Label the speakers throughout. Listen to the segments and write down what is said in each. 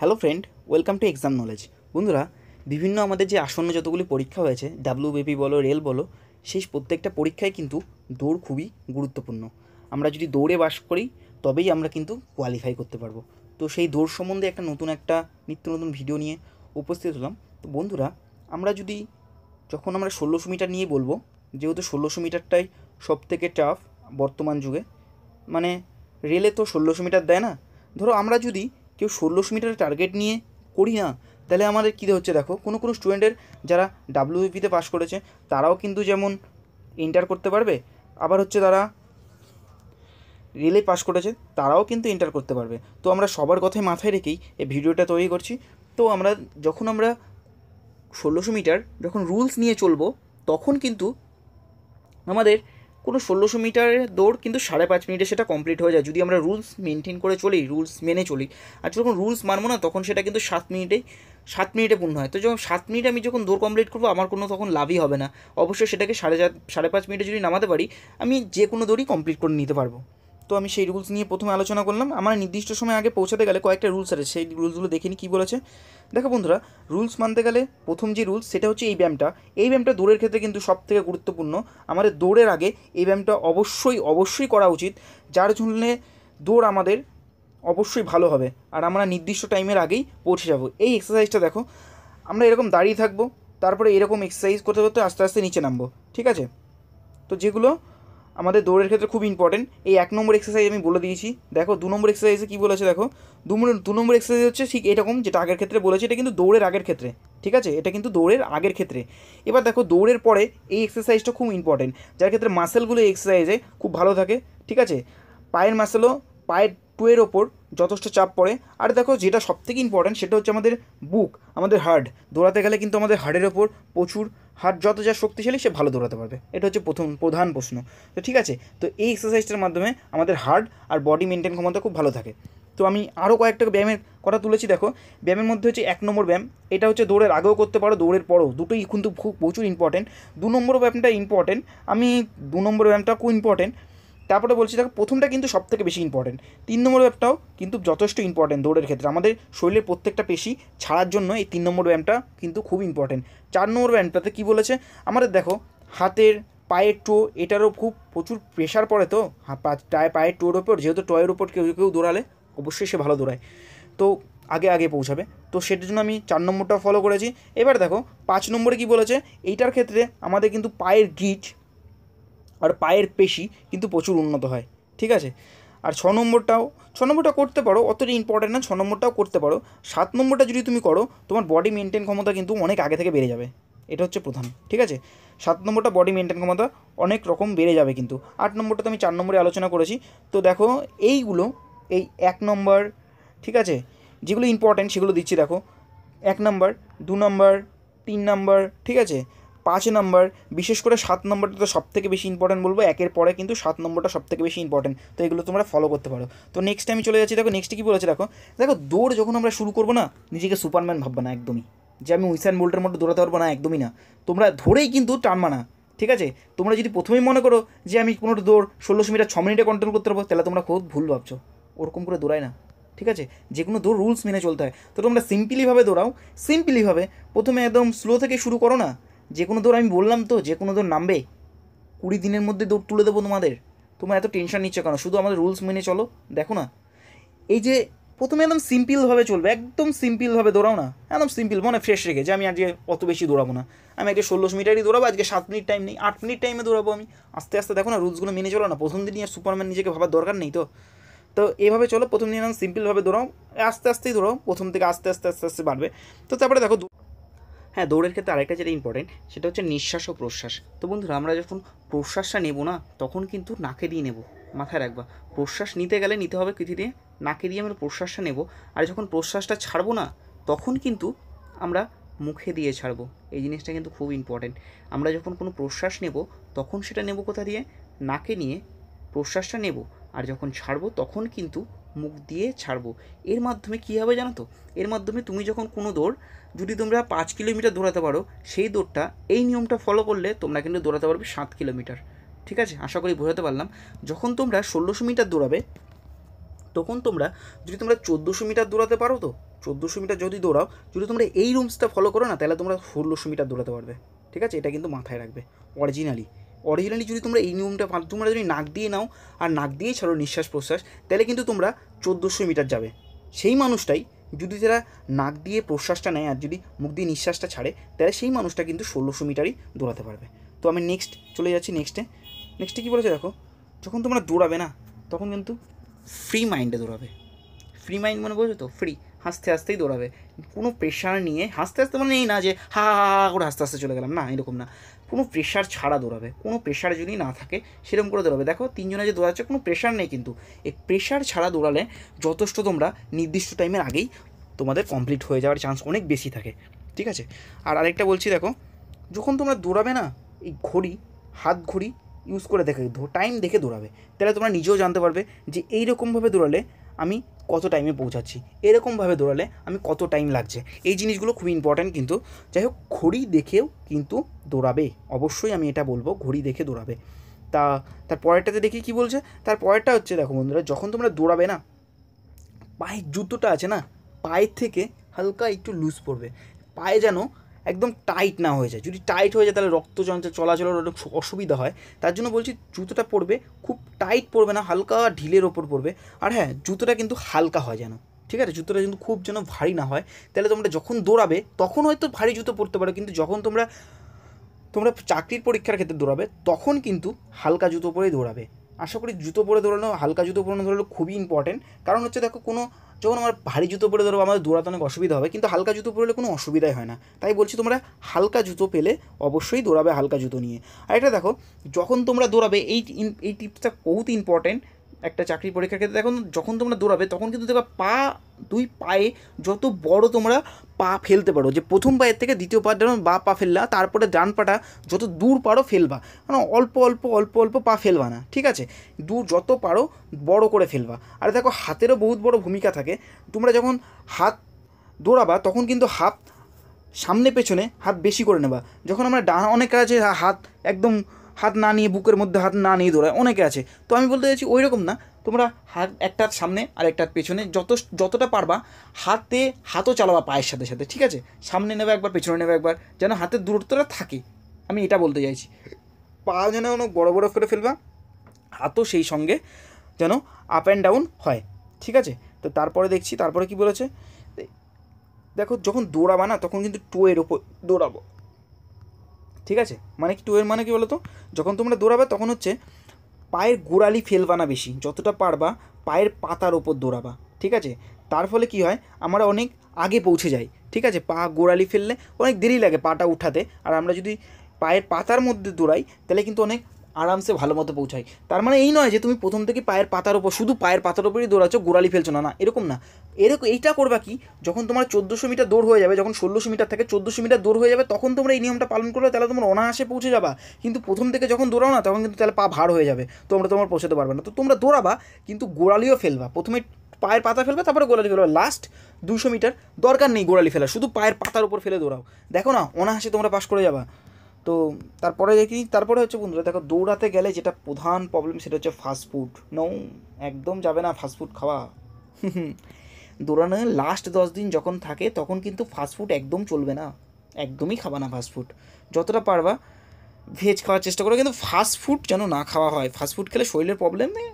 Speaker 1: hello friend welcome to exam knowledge বন্ধুরা বিভিন্ন আমাদের যে আসন্ন যতগুলি পরীক্ষা হয়েছে ডাব্লিউবিপি বলো রেল বলো সেই প্রত্যেকটা পরীক্ষায় কিন্তু দৌড় খুবই গুরুত্বপূর্ণ আমরা যদি দৌড়ে বাস করি তবেই আমরা কিন্তু কোয়ালিফাই করতে পারবো তো সেই দৌড় সম্বন্ধে একটা নতুন একটা নিত্য নতুন ভিডিও নিয়ে উপস্থিত হলাম তো বন্ধুরা আমরা যদি যখন আমরা ষোলোশো মিটার নিয়ে বলবো যেহেতু ষোলোশো মিটারটাই সবথেকে টাফ বর্তমান যুগে মানে রেলে তো ষোলোশো মিটার দেয় না ধরো আমরা যদি কেউ ষোলোশো মিটার টার্গেট নিয়ে করি না তাহলে আমাদের কী হচ্ছে দেখো কোনো কোনো স্টুডেন্টের যারা ডাব্লিউপিতে পাশ করেছে তারাও কিন্তু যেমন ইন্টার করতে পারবে আবার হচ্ছে তারা রেলে পাশ করেছে তারাও কিন্তু ইন্টার করতে পারবে তো আমরা সবার কথাই মাথায় রেখেই এই ভিডিওটা তৈরি করছি তো আমরা যখন আমরা ষোলোশো মিটার যখন রুলস নিয়ে চলবো তখন কিন্তু আমাদের কোনো ষোলোশো মিটার দৌড় কিন্তু সাড়ে পাঁচ মিনিটে সেটা কমপ্লিট হয়ে যায় যদি আমরা রুলস মেনটেন করে চলি রুলস মেনে চলি আর যখন রুলস মানবো না তখন সেটা কিন্তু সাত মিনিটেই সাত মিনিটে পূর্ণ হয় তো যখন সাত মিনিটে আমি যখন দৌড় কমপ্লিট করবো আমার কোনো তখন লাভই হবে না অবশ্যই সেটাকে সাড়ে সাড়ে পাঁচ মিনিটে যদি নামাতে পারি আমি যে কোনো দৌড়ই কমপ্লিট করে নিতে পারবো তো আমি সেই রুলস নিয়ে প্রথমে আলোচনা করলাম আমার নির্দিষ্ট সময় আগে পৌঁছাতে গেলে কয়েকটা রুলস আছে সেই রুলসগুলো দেখিনি কী বলেছে দেখো বন্ধুরা রুলস মানতে গেলে প্রথম যে রুলস সেটা হচ্ছে এই ব্যায়ামটা এই ব্যায়ামটা দৌড়ের ক্ষেত্রে কিন্তু সব থেকে গুরুত্বপূর্ণ আমাদের দৌড়ের আগে এই ব্যায়ামটা অবশ্যই অবশ্যই করা উচিত যার জন্য দৌড় আমাদের অবশ্যই ভালো হবে আর আমরা নির্দিষ্ট টাইমের আগেই পৌঁছে যাবো এই এক্সারসাইজটা দেখো আমরা এরকম দাঁড়িয়ে থাকবো তারপরে এরকম এক্সারসাইজ করতে করতে আস্তে আস্তে নিচে নামবো ঠিক আছে তো যেগুলো আমাদের দৌড়ের ক্ষেত্রে খুব ইম্পর্টেন্ট এই এক নম্বর এক্সারসাইজ আমি বলে দিয়েছি দেখো দু নম্বর এক্সারসাইজে কী বলেছে দেখো দু দু নম্বর এক্সারসাইজ হচ্ছে ঠিক এরকম যেটা আগের ক্ষেত্রে বলেছে এটা কিন্তু দৌড়ের আগের ক্ষেত্রে ঠিক আছে এটা কিন্তু দৌড়ের আগের ক্ষেত্রে এবার দেখো দৌড়ের পরে এই এক্সারসাইজটা খুব ইম্পর্টেন্ট যার ক্ষেত্রে মাসেলগুলো এক্সারসাইজে খুব ভালো থাকে ঠিক আছে পায়ের মাসেলও পায়ের টুয়ের ওপর যথেষ্ট চাপ পড়ে আর দেখো যেটা সবথেকে ইম্পর্ট্যান্ট সেটা হচ্ছে আমাদের বুক আমাদের হার্ট দৌড়াতে গেলে কিন্তু আমাদের হার্টের ওপর প্রচুর হার্ট যত যা শক্তিশালী সে ভালো দৌড়াতে পারবে এটা হচ্ছে প্রথম প্রধান প্রশ্ন তো ঠিক আছে তো এই এক্সারসাইজটার মাধ্যমে আমাদের হার্ট আর বডি মেনটেন ক্ষমতা খুব ভালো থাকে তো আমি আরও কয়েকটা ব্যায়ামের কথা তুলেছি দেখো ব্যায়ামের মধ্যে হচ্ছে এক নম্বর ব্যায়াম এটা হচ্ছে দৌড়ের আগেও করতে পারো দৌড়ের পরও দুটোই কিন্তু খুব প্রচুর ইম্পর্টেন্ট দু নম্বর ব্যায়ামটা ইম্পর্টেন্ট আমি দু নম্বর ব্যায়ামটা খুব ইম্পর্টেন্ট তারপরে বলছি দেখো প্রথমটা কিন্তু সব থেকে বেশি ইম্পর্টেন্ট তিন নম্বর ব্যায়ামটাও কিন্তু যথেষ্ট ইম্পর্টেন্ট দৌড়ের ক্ষেত্রে আমাদের শরীরের প্রত্যেকটা পেশি ছাড়ার জন্য এই তিন নম্বর ব্যায়ামটা কিন্তু খুব ইম্পর্টেন্ট চার নম্বর ব্যায়ামটাতে কী বলেছে আমাদের দেখো হাতের পায়ের টো এটারও খুব প্রচুর প্রেশার পড়ে তো টায় পায়ের টোর ওপর যেহেতু টয়ের ওপর কেউ কেউ দৌড়ালে অবশ্যই সে ভালো দৌড়ায় তো আগে আগে পৌঁছাবে তো সেটার জন্য আমি চার নম্বরটা ফলো করেছি এবার দেখো পাঁচ নম্বরে কি বলেছে এইটার ক্ষেত্রে আমাদের কিন্তু পায়ের গিট আর পায়ের পেশি কিন্তু প্রচুর উন্নত হয় ঠিক আছে আর ছ নম্বরটাও ছ নম্বরটা করতে পারো অতটা ইম্পর্টেন্ট না ছ নম্বরটাও করতে পারো সাত নম্বরটা যদি তুমি করো তোমার বডি মেনটেন ক্ষমতা কিন্তু অনেক আগে থেকে বেড়ে যাবে এটা হচ্ছে প্রধান ঠিক আছে সাত নম্বরটা বডি মেনটেন ক্ষমতা অনেক রকম বেড়ে যাবে কিন্তু আট নম্বরটা তো আমি চার নম্বরে আলোচনা করেছি তো দেখো এইগুলো এই এক নম্বর ঠিক আছে যেগুলো ইম্পর্টেন্ট সেগুলো দিচ্ছি দেখো এক নম্বর দু নম্বর তিন নম্বর ঠিক আছে পাঁচ নম্বর বিশেষ করে সাত নম্বরটা তো সব থেকে বেশি ইম্পর্টেন্ট বলবো একের পরে কিন্তু সাত নম্বরটা সব থেকে বেশি ইম্পর্টেন্ট তো এগুলো তোমরা ফলো করতে পারো তো নেক্সট আমি চলে যাচ্ছি দেখো নেক্সট কী বলেছে দেখো দেখো দৌড় যখন আমরা শুরু করবো না নিজেকে সুপারম্যান ভাববা না একদমই যে আমি উইসান বোল্টের মতো দৌড়াতে পারবো না একদমই না তোমরা ধরেই কিন্তু টানবা না ঠিক আছে তোমরা যদি প্রথমেই মনে করো যে আমি কোনো দৌড় ষোলোশো মিটার ছ মিনিটে কন্ট্রোল করতে পারবো তাহলে তোমরা খুব ভুল ভাবছো ওরকম করে দৌড়ায় না ঠিক আছে যে কোনো দৌড় রুলস মেনে চলতে হয় তো তোমরা সিম্পলিভাবে দৌড়াও সিম্পলিভাবে প্রথমে একদম স্লো থেকে শুরু করো না যে কোনো দৌড় আমি বললাম তো যে কোনো দৌড় নামবে কুড়ি দিনের মধ্যে দৌড় তুলে দেবো তোমাদের তোমরা এত টেনশন নিচ্ছ কেন শুধু আমাদের রুলস মেনে চলো দেখো না এই যে প্রথমে একদম সিম্পলভাবে চলবে একদম সিম্পলভাবে দৌড়াও না একদম সিম্পল মনে ফ্রেশ রেখে যে আমি আজকে অত বেশি দৌড়াবো না আমি আজকে ষোলোশো মিটারই দৌড়াবো আজকে সাত মিনিট টাইম নেই আট মিনিট টাইমে দৌড়াবো আমি আস্তে আস্তে দেখো না রুলসগুলো মেনে চলো না প্রথম দিনই আর সুপারম্যান নিজেকে ভাবার দরকার নেই তো তো এভাবে চলো প্রথম দিন একদম সিম্পলভাবে দৌড়াও আস্তে আস্তেই দৌড়াও প্রথম থেকে আস্তে আস্তে আস্তে আস্তে বাড়বে তো তারপরে দেখো হ্যাঁ দৌড়ের ক্ষেত্রে আরেকটা যেটা ইম্পর্টেন্ট সেটা হচ্ছে নিঃশ্বাস ও প্রশ্বাস তো বন্ধুরা আমরা যখন প্রশ্বাসটা নেব না তখন কিন্তু নাকে দিয়ে নেব মাথায় রাখবা প্রশ্বাস নিতে গেলে নিতে হবে কৃতি দিয়ে নাকে দিয়ে আমরা প্রশ্বাসটা নেব আর যখন প্রশ্বাসটা ছাড়বো না তখন কিন্তু আমরা মুখে দিয়ে ছাড়বো এই জিনিসটা কিন্তু খুব ইম্পর্টেন্ট আমরা যখন কোনো প্রশ্বাস নেব তখন সেটা নেব কোথা দিয়ে নাকে নিয়ে প্রশ্বাসটা নেব আর যখন ছাড়বো তখন কিন্তু মুখ দিয়ে ছাড়বো এর মাধ্যমে কী হবে জানো তো এর মাধ্যমে তুমি যখন কোনো দৌড় যদি তোমরা পাঁচ কিলোমিটার দৌড়াতে পারো সেই দৌড়টা এই নিয়মটা ফলো করলে তোমরা কিন্তু দৌড়াতে পারবে সাত কিলোমিটার ঠিক আছে আশা করি বোঝাতে পারলাম যখন তোমরা ষোলোশো মিটার দৌড়াবে তখন তোমরা যদি তোমরা চোদ্দোশো মিটার দৌড়াতে পারো তো চোদ্দোশো মিটার যদি দৌড়াও যদি তোমরা এই রুমসটা ফলো করো না তাহলে তোমরা ষোলোশো মিটার দৌড়াতে পারবে ঠিক আছে এটা কিন্তু মাথায় রাখবে অরিজিনালি অরিজিনালি যদি তোমরা এই নিয়মটা তোমরা যদি নাক দিয়ে নাও আর নাক দিয়ে ছাড়ো নিঃশ্বাস প্রশ্বাস তাহলে কিন্তু তোমরা চোদ্দোশো মিটার যাবে সেই মানুষটাই যদি তারা নাক দিয়ে প্রশ্বাসটা নেয় আর যদি মুখ দিয়ে নিঃশ্বাসটা ছাড়ে তাহলে সেই মানুষটা কিন্তু ষোলোশো মিটারই দৌড়াতে পারবে তো আমি নেক্সট চলে যাচ্ছি নেক্সটে নেক্সটে কী বলেছে দেখো যখন তোমরা দৌড়াবে না তখন কিন্তু ফ্রি মাইন্ডে দৌড়াবে ফ্রি মাইন্ড মানে বোঝো তো ফ্রি হাসতে হাসতেই দৌড়াবে কোনো প্রেশার নিয়ে হাসতে হাসতে মানে এই না যে হা হা করে হাসতে হাসতে চলে গেলাম না এরকম না কোনো প্রেশার ছাড়া দৌড়াবে কোনো প্রেশার যদি না থাকে সেরকম করে দৌড়াবে দেখো তিনজনে যে দৌড়াচ্ছে কোনো প্রেশার নেই কিন্তু এই প্রেশার ছাড়া দৌড়ালে যথেষ্ট তোমরা নির্দিষ্ট টাইমের আগেই তোমাদের কমপ্লিট হয়ে যাওয়ার চান্স অনেক বেশি থাকে ঠিক আছে আর আরেকটা বলছি দেখো যখন তোমরা দৌড়াবে না এই ঘড়ি হাত ঘড়ি ইউজ করে দেখে টাইম দেখে দৌড়াবে তাহলে তোমরা নিজেও জানতে পারবে যে এইরকমভাবে দৌড়ালে আমি কত টাইমে পৌঁছাচ্ছি এরকমভাবে দৌড়ালে আমি কত টাইম লাগছে এই জিনিসগুলো খুব ইম্পর্ট্যান্ট কিন্তু যাই হোক ঘড়ি দেখেও কিন্তু দৌড়াবে অবশ্যই আমি এটা বলবো ঘড়ি দেখে দৌড়াবে তা তার পরেরটাতে দেখি কি বলছে তার পরেরটা হচ্ছে দেখো বন্ধুরা যখন তোমরা দৌড়াবে না পায়ের জুতোটা আছে না পায়ের থেকে হালকা একটু লুজ পড়বে পায়ে যেন একদম টাইট না হয়ে যায় যদি টাইট হয়ে যায় তাহলে রক্ত চঞ্চল চলাচলের অনেক অসুবিধা হয় তার জন্য বলছি জুতোটা পরবে খুব টাইট পরবে না হালকা ঢিলের ওপর পরবে আর হ্যাঁ জুতোটা কিন্তু হালকা হয় যেন ঠিক আছে জুতোটা কিন্তু খুব যেন ভারী না হয় তাহলে তোমরা যখন দৌড়াবে তখন হয়তো ভারী জুতো পরতে পারো কিন্তু যখন তোমরা তোমরা চাকরির পরীক্ষার ক্ষেত্রে দৌড়াবে তখন কিন্তু হালকা জুতো পরেই দৌড়াবে আশা করি জুতো পরে দৌড়ানো হালকা জুতো পরে দৌড়ানো খুবই ইম্পর্টেন্ট কারণ হচ্ছে দেখো কোনো যখন আমরা ভারী জুতো পরে ধরো আমাদের দৌড়াতে অনেক অসুবিধা হবে কিন্তু হালকা জুতো পরলে কোনো অসুবিধাই হয় না তাই বলছি তোমরা হালকা জুতো পেলে অবশ্যই দৌড়াবে হালকা জুতো নিয়ে আর এটা দেখো যখন তোমরা দৌড়াবে এই এই টিপসটা বহুত ইম্পর্টেন্ট একটা চাকরি পরীক্ষার ক্ষেত্রে দেখো যখন তোমরা দৌড়াবে তখন কিন্তু দেখো পা দুই পায়ে যত বড় তোমরা পা ফেলতে পারো যে প্রথম পায়ের থেকে দ্বিতীয় পা যেমন বা পা ফেললা তারপরে ডান পাটা যত দূর পারো ফেলবা মানে অল্প অল্প অল্প অল্প পা ফেলবা না ঠিক আছে দূর যত পারো বড় করে ফেলবা আর দেখো হাতেরও বহুত বড় ভূমিকা থাকে তোমরা যখন হাত দৌড়াবা তখন কিন্তু হাত সামনে পেছনে হাত বেশি করে নেবা যখন আমরা ডান অনেক আছে হাত একদম হাত না নিয়ে বুকের মধ্যে হাত না নিয়ে দৌড়ায় অনেকে আছে তো আমি বলতে চাইছি ওই রকম না তোমরা হাত একটার সামনে আর একটার পেছনে যত যতটা পারবা হাতে হাতও চালাবা পায়ের সাথে সাথে ঠিক আছে সামনে নেবে একবার পেছনে নেবে একবার যেন হাতের দূরত্বটা থাকে আমি এটা বলতে চাইছি পা যেন কোনো বড় বড় করে ফেলবা হাতও সেই সঙ্গে যেন আপ অ্যান্ড ডাউন হয় ঠিক আছে তো তারপরে দেখছি তারপরে কি বলেছে দেখো যখন দৌড়াবা না তখন কিন্তু টোয়ের ওপর দৌড়াবো ঠিক আছে মানে কি টু এর মানে কি বলো তো যখন তোমরা দৌড়াবে তখন হচ্ছে পায়ের গোড়ালি ফেলবা না বেশি যতটা পারবা পায়ের পাতার ওপর দৌড়াবা ঠিক আছে তার ফলে কি হয় আমরা অনেক আগে পৌঁছে যাই ঠিক আছে পা গোড়ালি ফেললে অনেক দেরি লাগে পাটা উঠাতে আর আমরা যদি পায়ের পাতার মধ্যে দৌড়াই তাহলে কিন্তু অনেক আরামসে ভালো মতো পৌঁছায় তার মানে এই নয় যে তুমি প্রথম থেকে পায়ের পাতার ওপর শুধু পায়ের পাতার ওপরই দৌড়াচ্ছ গোড়ালি ফেলছো না না এরকম না এরকম এইটা করবা কি যখন তোমার চোদ্দোশো মিটার দৌড় হয়ে যাবে যখন ষোলোশো মিটার থেকে চোদ্দোশো মিটার দৌড় হয়ে যাবে তখন তোমরা এই নিয়মটা পালন করলে তাহলে তোমার অনায়াসে পৌঁছে যাবা কিন্তু প্রথম থেকে যখন দৌড়াও না তখন কিন্তু তাহলে পা ভার হয়ে যাবে তোমরা তোমার পৌঁছাতে পারবে না তো তোমরা দৌড়াবা কিন্তু গোড়ালিও ফেলবা প্রথমে পায়ের পাতা ফেলবে তারপরে গোড়ালি ফেলবে লাস্ট দুশো মিটার দরকার নেই গোড়ালি ফেলা শুধু পায়ের পাতার উপর ফেলে দৌড়াও দেখো না অনাহাসে তোমরা পাশ করে যাবা তো তারপরে দেখি তারপরে হচ্ছে বন্ধুরা দেখো দৌড়াতে গেলে যেটা প্রধান প্রবলেম সেটা হচ্ছে ফাস্টফুড নৌ একদম যাবে না ফাস্টফুড খাওয়া দৌড়ানো লাস্ট দশ দিন যখন থাকে তখন কিন্তু ফাস্টফুড একদম চলবে না একদমই খাবা না ফাস্টফুড যতটা পারবা ভেজ খাওয়ার চেষ্টা করো কিন্তু ফাস্টফুড যেন না খাওয়া হয় ফাস্টফুড খেলে শরীরের প্রবলেমে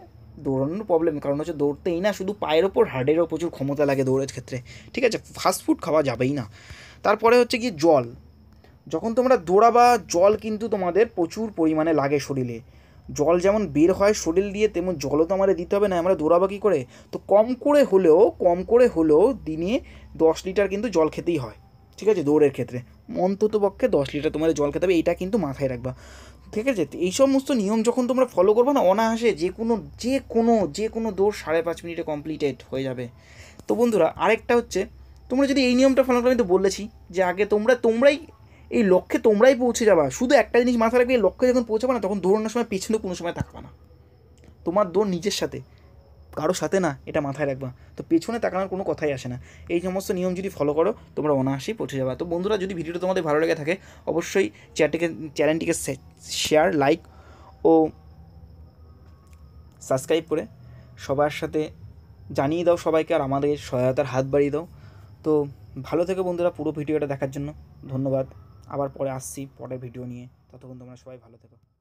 Speaker 1: দৌড়ানোর প্রবলেম কারণ হচ্ছে দৌড়তেই না শুধু পায়ের ওপর হার্টেরও প্রচুর ক্ষমতা লাগে দৌড়ের ক্ষেত্রে ঠিক আছে ফাস্টফুড খাওয়া যাবেই না তারপরে হচ্ছে গিয়ে জল যখন তোমরা দৌড়াবা জল কিন্তু তোমাদের প্রচুর পরিমাণে লাগে শরীরে জল যেমন বের হয় শরীর দিয়ে তেমন জলও তো আমাদের দিতে হবে না আমরা দৌড়াবা কী করে তো কম করে হলেও কম করে হলেও দিনে দশ লিটার কিন্তু জল খেতেই হয় ঠিক আছে দৌড়ের ক্ষেত্রে অন্তত পক্ষে দশ লিটার তোমাদের জল খেতে হবে এটা কিন্তু মাথায় রাখবা ঠিক আছে এই সমস্ত নিয়ম যখন তোমরা ফলো করবে না অনায়াসে যে কোনো যে কোনো যে কোনো দৌড় সাড়ে পাঁচ মিনিটে কমপ্লিটেড হয়ে যাবে তো বন্ধুরা আরেকটা হচ্ছে তোমরা যদি এই নিয়মটা ফলো করো আমি তো বলেছি যে আগে তোমরা তোমরাই এই লক্ষ্যে তোমরাই পৌঁছে যাবা শুধু একটা জিনিস মাথায় রাখবে এই লক্ষ্যে যখন পৌঁছাবে না তখন দৌড়ানোর সময় পিছনে কোনো সময় তাকাবা না তোমার দৌড় নিজের সাথে কারোর সাথে না এটা মাথায় রাখবা তো পেছনে তাকানোর কোনো কথাই আসে না এই সমস্ত নিয়ম যদি ফলো করো তোমরা অনায়াসেই পৌঁছে যাবা তো বন্ধুরা যদি ভিডিওটা তোমাদের ভালো লেগে থাকে অবশ্যই চ্যাটটিকে চ্যানেলটিকে শেয়ার লাইক ও সাবস্ক্রাইব করে সবার সাথে জানিয়ে দাও সবাইকে আর আমাদের সহায়তার হাত বাড়িয়ে দাও তো ভালো থেকে বন্ধুরা পুরো ভিডিওটা দেখার জন্য ধন্যবাদ আবার পরে আসছি পরের ভিডিও নিয়ে ততক্ষণ তোমরা সবাই ভালো থেকো